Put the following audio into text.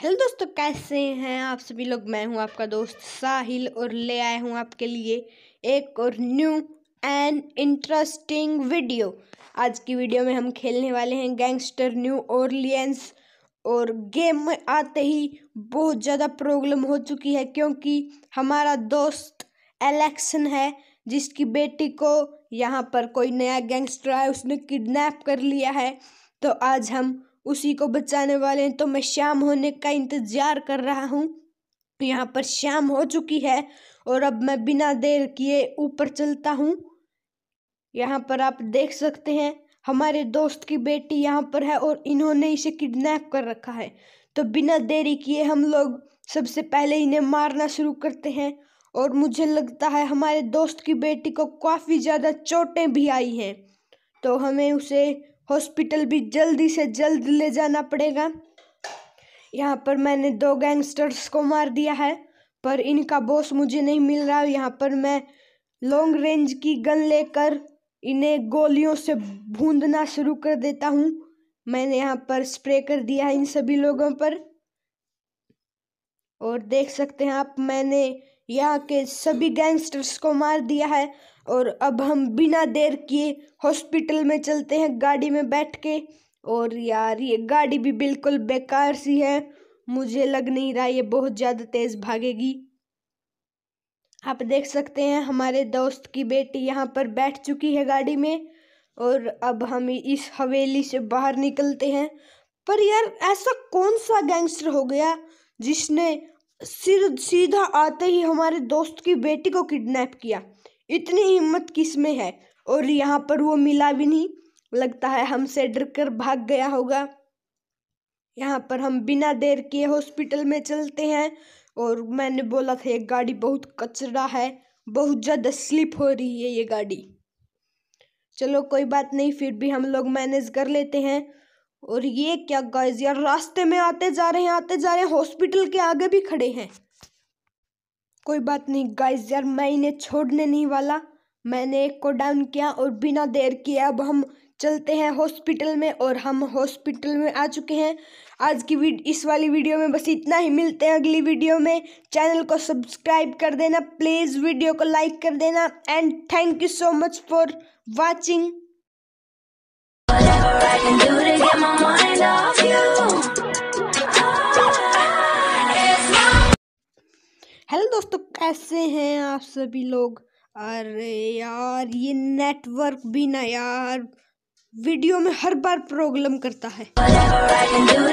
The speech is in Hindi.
हेलो दोस्तों कैसे हैं आप सभी लोग मैं हूं आपका दोस्त साहिल और ले आया हूं आपके लिए एक और न्यू एंड इंटरेस्टिंग वीडियो आज की वीडियो में हम खेलने वाले हैं गैंगस्टर न्यू ओरलियंस और गेम में आते ही बहुत ज़्यादा प्रॉब्लम हो चुकी है क्योंकि हमारा दोस्त एलेक्सन है जिसकी बेटी को यहाँ पर कोई नया गैंगस्टर आया उसने किडनैप कर लिया है तो आज हम उसी को बचाने वाले हैं तो मैं शाम होने का इंतज़ार कर रहा हूँ यहाँ पर शाम हो चुकी है और अब मैं बिना देर किए ऊपर चलता हूँ यहाँ पर आप देख सकते हैं हमारे दोस्त की बेटी यहाँ पर है और इन्होंने इसे किडनैप कर रखा है तो बिना देरी किए हम लोग सबसे पहले इन्हें मारना शुरू करते हैं और मुझे लगता है हमारे दोस्त की बेटी को काफ़ी ज़्यादा चोटें भी आई हैं तो हमें उसे हॉस्पिटल भी जल्दी से जल्द ले जाना पड़ेगा यहाँ पर मैंने दो गैंगस्टर्स को मार दिया है पर इनका बॉस मुझे नहीं मिल रहा यहाँ पर मैं लॉन्ग रेंज की गन लेकर इन्हें गोलियों से भूंदना शुरू कर देता हूँ मैंने यहाँ पर स्प्रे कर दिया है इन सभी लोगों पर और देख सकते हैं आप मैंने यहाँ के सभी गैंगस्टर्स को मार दिया है और अब हम बिना देर किए हॉस्पिटल में चलते हैं गाड़ी में बैठ के और यार ये गाड़ी भी बिल्कुल बेकार सी है मुझे लग नहीं रहा ये बहुत ज़्यादा तेज़ भागेगी आप देख सकते हैं हमारे दोस्त की बेटी यहाँ पर बैठ चुकी है गाड़ी में और अब हम इस हवेली से बाहर निकलते हैं पर यार ऐसा कौन सा गैंगस्टर हो गया जिसने सिर सीधा आते ही हमारे दोस्त की बेटी को किडनैप किया इतनी हिम्मत किस में है और यहाँ पर वो मिला भी नहीं लगता है हमसे डर कर भाग गया होगा यहाँ पर हम बिना देर के हॉस्पिटल में चलते हैं और मैंने बोला था ये गाड़ी बहुत कचरा है बहुत ज़्यादा स्लिप हो रही है ये गाड़ी चलो कोई बात नहीं फिर भी हम लोग मैनेज कर लेते हैं और ये क्या गाइज यार रास्ते में आते जा रहे हैं आते जा रहे हैं हॉस्पिटल के आगे भी खड़े हैं कोई बात नहीं गाइस यार मैं इन्हें छोड़ने नहीं वाला मैंने एक को डाउन किया और बिना देर किए अब हम चलते हैं हॉस्पिटल में और हम हॉस्पिटल में आ चुके हैं आज की वीड इस वाली वीडियो में बस इतना ही मिलते हैं अगली वीडियो में चैनल को सब्सक्राइब कर देना प्लीज़ वीडियो को लाइक कर देना and thank you so much for watching hello दोस्तों कैसे हैं आप सभी लोग अरे यार ये नेटवर्क भी ना यार वीडियो में हर बार प्रॉब्लम करता है